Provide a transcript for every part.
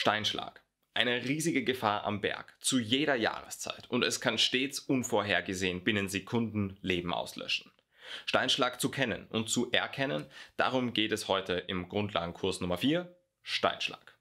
Steinschlag. Eine riesige Gefahr am Berg, zu jeder Jahreszeit, und es kann stets unvorhergesehen binnen Sekunden Leben auslöschen. Steinschlag zu kennen und zu erkennen, darum geht es heute im Grundlagenkurs Nummer 4, Steinschlag.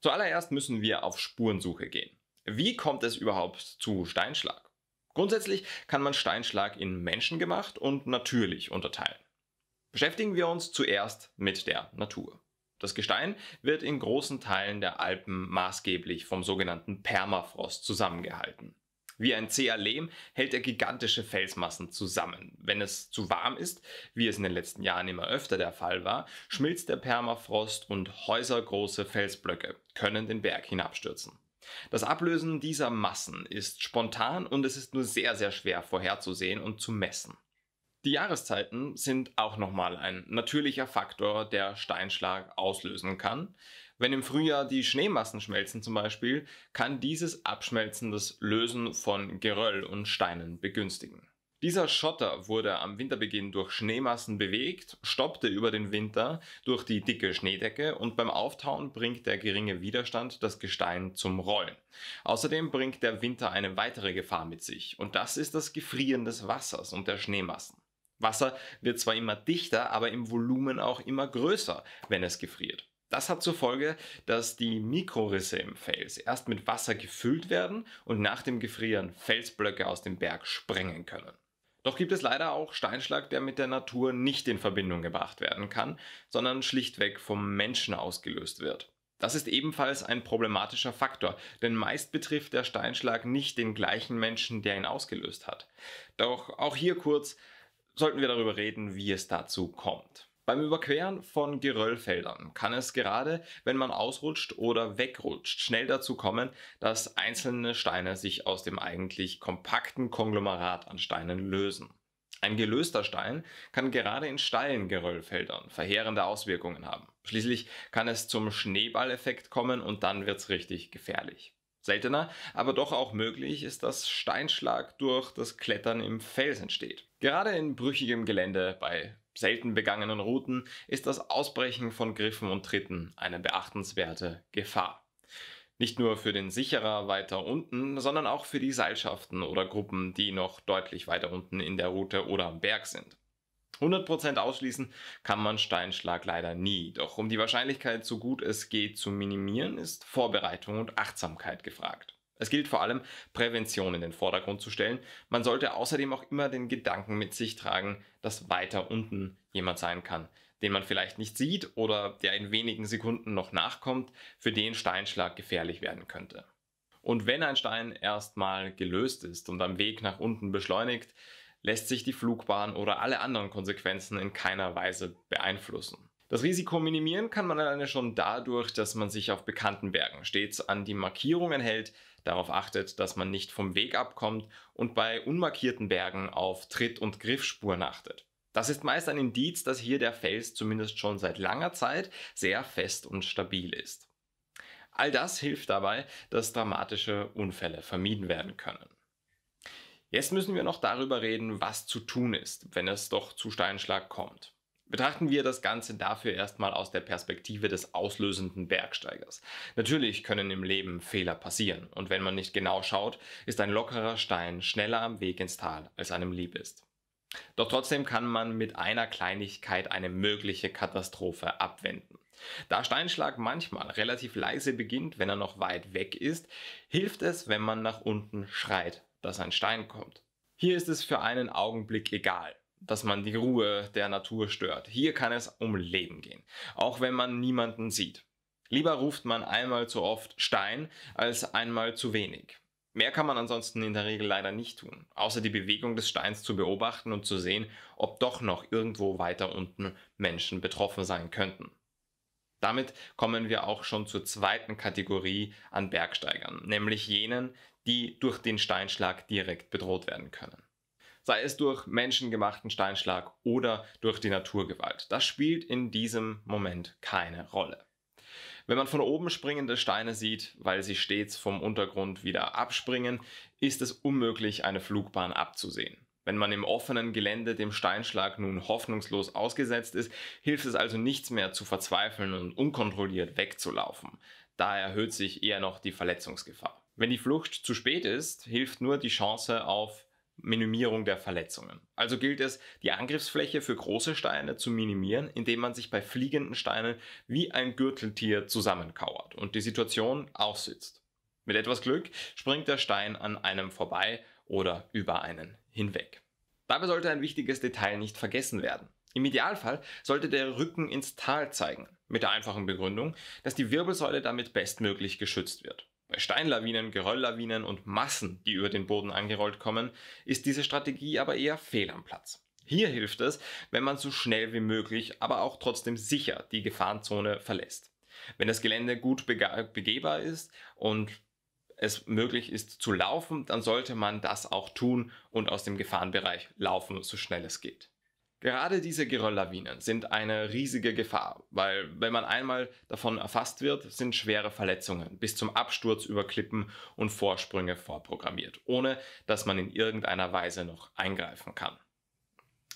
Zuallererst müssen wir auf Spurensuche gehen. Wie kommt es überhaupt zu Steinschlag? Grundsätzlich kann man Steinschlag in menschengemacht und natürlich unterteilen. Beschäftigen wir uns zuerst mit der Natur. Das Gestein wird in großen Teilen der Alpen maßgeblich vom sogenannten Permafrost zusammengehalten. Wie ein zäher Lehm hält er gigantische Felsmassen zusammen. Wenn es zu warm ist, wie es in den letzten Jahren immer öfter der Fall war, schmilzt der Permafrost und häusergroße Felsblöcke können den Berg hinabstürzen. Das Ablösen dieser Massen ist spontan und es ist nur sehr, sehr schwer vorherzusehen und zu messen. Die Jahreszeiten sind auch nochmal ein natürlicher Faktor, der Steinschlag auslösen kann. Wenn im Frühjahr die Schneemassen schmelzen zum Beispiel, kann dieses Abschmelzen das Lösen von Geröll und Steinen begünstigen. Dieser Schotter wurde am Winterbeginn durch Schneemassen bewegt, stoppte über den Winter durch die dicke Schneedecke und beim Auftauen bringt der geringe Widerstand das Gestein zum Rollen. Außerdem bringt der Winter eine weitere Gefahr mit sich und das ist das Gefrieren des Wassers und der Schneemassen. Wasser wird zwar immer dichter, aber im Volumen auch immer größer, wenn es gefriert. Das hat zur Folge, dass die Mikrorisse im Fels erst mit Wasser gefüllt werden und nach dem Gefrieren Felsblöcke aus dem Berg sprengen können. Doch gibt es leider auch Steinschlag, der mit der Natur nicht in Verbindung gebracht werden kann, sondern schlichtweg vom Menschen ausgelöst wird. Das ist ebenfalls ein problematischer Faktor, denn meist betrifft der Steinschlag nicht den gleichen Menschen, der ihn ausgelöst hat. Doch auch hier kurz, sollten wir darüber reden, wie es dazu kommt. Beim Überqueren von Geröllfeldern kann es gerade, wenn man ausrutscht oder wegrutscht, schnell dazu kommen, dass einzelne Steine sich aus dem eigentlich kompakten Konglomerat an Steinen lösen. Ein gelöster Stein kann gerade in steilen Geröllfeldern verheerende Auswirkungen haben. Schließlich kann es zum Schneeballeffekt kommen und dann wird's richtig gefährlich seltener, aber doch auch möglich ist, dass Steinschlag durch das Klettern im Fels entsteht. Gerade in brüchigem Gelände bei selten begangenen Routen ist das Ausbrechen von Griffen und Tritten eine beachtenswerte Gefahr. Nicht nur für den Sicherer weiter unten, sondern auch für die Seilschaften oder Gruppen, die noch deutlich weiter unten in der Route oder am Berg sind. 100% ausschließen kann man Steinschlag leider nie. Doch um die Wahrscheinlichkeit so gut es geht zu minimieren, ist Vorbereitung und Achtsamkeit gefragt. Es gilt vor allem, Prävention in den Vordergrund zu stellen. Man sollte außerdem auch immer den Gedanken mit sich tragen, dass weiter unten jemand sein kann, den man vielleicht nicht sieht oder der in wenigen Sekunden noch nachkommt, für den Steinschlag gefährlich werden könnte. Und wenn ein Stein erstmal gelöst ist und am Weg nach unten beschleunigt, lässt sich die Flugbahn oder alle anderen Konsequenzen in keiner Weise beeinflussen. Das Risiko minimieren kann man alleine schon dadurch, dass man sich auf bekannten Bergen stets an die Markierungen hält, darauf achtet, dass man nicht vom Weg abkommt und bei unmarkierten Bergen auf Tritt- und Griffspuren achtet. Das ist meist ein Indiz, dass hier der Fels zumindest schon seit langer Zeit sehr fest und stabil ist. All das hilft dabei, dass dramatische Unfälle vermieden werden können. Jetzt müssen wir noch darüber reden, was zu tun ist, wenn es doch zu Steinschlag kommt. Betrachten wir das Ganze dafür erstmal aus der Perspektive des auslösenden Bergsteigers. Natürlich können im Leben Fehler passieren und wenn man nicht genau schaut, ist ein lockerer Stein schneller am Weg ins Tal, als einem lieb ist. Doch trotzdem kann man mit einer Kleinigkeit eine mögliche Katastrophe abwenden. Da Steinschlag manchmal relativ leise beginnt, wenn er noch weit weg ist, hilft es, wenn man nach unten schreit, dass ein Stein kommt. Hier ist es für einen Augenblick egal, dass man die Ruhe der Natur stört. Hier kann es um Leben gehen, auch wenn man niemanden sieht. Lieber ruft man einmal zu oft Stein als einmal zu wenig. Mehr kann man ansonsten in der Regel leider nicht tun, außer die Bewegung des Steins zu beobachten und zu sehen, ob doch noch irgendwo weiter unten Menschen betroffen sein könnten. Damit kommen wir auch schon zur zweiten Kategorie an Bergsteigern, nämlich jenen, die durch den Steinschlag direkt bedroht werden können. Sei es durch menschengemachten Steinschlag oder durch die Naturgewalt. Das spielt in diesem Moment keine Rolle. Wenn man von oben springende Steine sieht, weil sie stets vom Untergrund wieder abspringen, ist es unmöglich, eine Flugbahn abzusehen. Wenn man im offenen Gelände dem Steinschlag nun hoffnungslos ausgesetzt ist, hilft es also nichts mehr zu verzweifeln und unkontrolliert wegzulaufen. Da erhöht sich eher noch die Verletzungsgefahr. Wenn die Flucht zu spät ist, hilft nur die Chance auf Minimierung der Verletzungen. Also gilt es, die Angriffsfläche für große Steine zu minimieren, indem man sich bei fliegenden Steinen wie ein Gürteltier zusammenkauert und die Situation aussitzt. Mit etwas Glück springt der Stein an einem vorbei oder über einen hinweg. Dabei sollte ein wichtiges Detail nicht vergessen werden. Im Idealfall sollte der Rücken ins Tal zeigen, mit der einfachen Begründung, dass die Wirbelsäule damit bestmöglich geschützt wird. Bei Steinlawinen, Gerölllawinen und Massen, die über den Boden angerollt kommen, ist diese Strategie aber eher fehl am Platz. Hier hilft es, wenn man so schnell wie möglich, aber auch trotzdem sicher die Gefahrenzone verlässt. Wenn das Gelände gut begehbar ist und es möglich ist zu laufen, dann sollte man das auch tun und aus dem Gefahrenbereich laufen, so schnell es geht. Gerade diese Gerölllawinen sind eine riesige Gefahr, weil wenn man einmal davon erfasst wird, sind schwere Verletzungen bis zum Absturz über Klippen und Vorsprünge vorprogrammiert, ohne dass man in irgendeiner Weise noch eingreifen kann.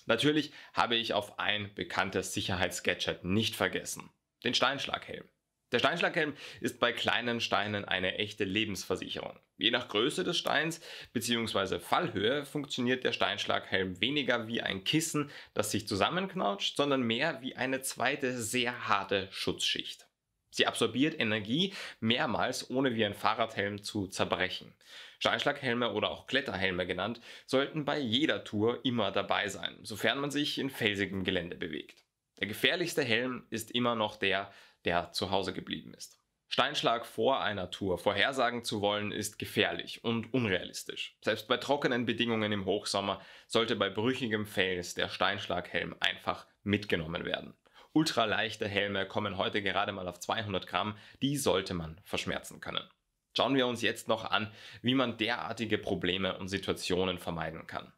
Natürlich habe ich auf ein bekanntes Sicherheitsgadget nicht vergessen, den Steinschlaghelm. Der Steinschlaghelm ist bei kleinen Steinen eine echte Lebensversicherung. Je nach Größe des Steins bzw. Fallhöhe funktioniert der Steinschlaghelm weniger wie ein Kissen, das sich zusammenknautscht, sondern mehr wie eine zweite sehr harte Schutzschicht. Sie absorbiert Energie mehrmals, ohne wie ein Fahrradhelm zu zerbrechen. Steinschlaghelme oder auch Kletterhelme genannt, sollten bei jeder Tour immer dabei sein, sofern man sich in felsigem Gelände bewegt. Der gefährlichste Helm ist immer noch der der zu Hause geblieben ist. Steinschlag vor einer Tour vorhersagen zu wollen, ist gefährlich und unrealistisch. Selbst bei trockenen Bedingungen im Hochsommer sollte bei brüchigem Fels der Steinschlaghelm einfach mitgenommen werden. Ultraleichte Helme kommen heute gerade mal auf 200 Gramm, die sollte man verschmerzen können. Schauen wir uns jetzt noch an, wie man derartige Probleme und Situationen vermeiden kann.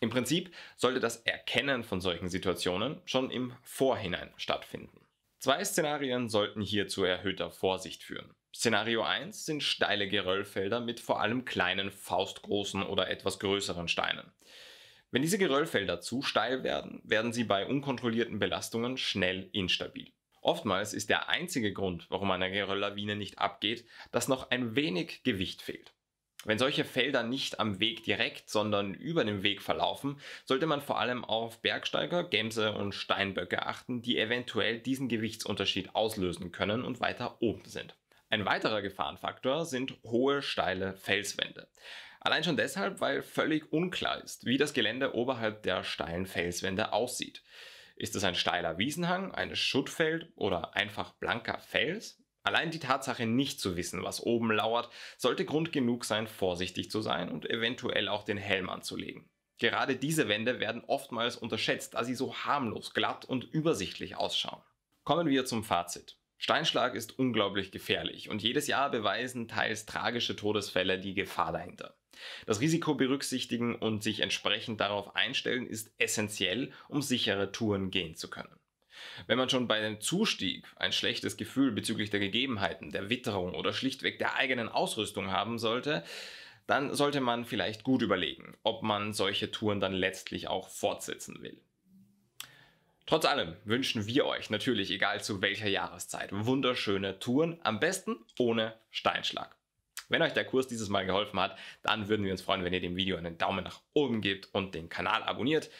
Im Prinzip sollte das Erkennen von solchen Situationen schon im Vorhinein stattfinden. Zwei Szenarien sollten hier zu erhöhter Vorsicht führen. Szenario 1 sind steile Geröllfelder mit vor allem kleinen, faustgroßen oder etwas größeren Steinen. Wenn diese Geröllfelder zu steil werden, werden sie bei unkontrollierten Belastungen schnell instabil. Oftmals ist der einzige Grund, warum eine Gerölllawine nicht abgeht, dass noch ein wenig Gewicht fehlt. Wenn solche Felder nicht am Weg direkt, sondern über dem Weg verlaufen, sollte man vor allem auf Bergsteiger, Gämse und Steinböcke achten, die eventuell diesen Gewichtsunterschied auslösen können und weiter oben sind. Ein weiterer Gefahrenfaktor sind hohe, steile Felswände. Allein schon deshalb, weil völlig unklar ist, wie das Gelände oberhalb der steilen Felswände aussieht. Ist es ein steiler Wiesenhang, ein Schuttfeld oder einfach blanker Fels? Allein die Tatsache nicht zu wissen, was oben lauert, sollte Grund genug sein, vorsichtig zu sein und eventuell auch den Helm anzulegen. Gerade diese Wände werden oftmals unterschätzt, da sie so harmlos, glatt und übersichtlich ausschauen. Kommen wir zum Fazit. Steinschlag ist unglaublich gefährlich und jedes Jahr beweisen teils tragische Todesfälle die Gefahr dahinter. Das Risiko berücksichtigen und sich entsprechend darauf einstellen ist essentiell, um sichere Touren gehen zu können. Wenn man schon bei einem Zustieg ein schlechtes Gefühl bezüglich der Gegebenheiten, der Witterung oder schlichtweg der eigenen Ausrüstung haben sollte, dann sollte man vielleicht gut überlegen, ob man solche Touren dann letztlich auch fortsetzen will. Trotz allem wünschen wir euch natürlich, egal zu welcher Jahreszeit, wunderschöne Touren, am besten ohne Steinschlag. Wenn euch der Kurs dieses Mal geholfen hat, dann würden wir uns freuen, wenn ihr dem Video einen Daumen nach oben gebt und den Kanal abonniert.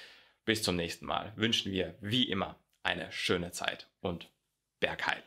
Bis zum nächsten Mal wünschen wir wie immer eine schöne Zeit und Bergheil.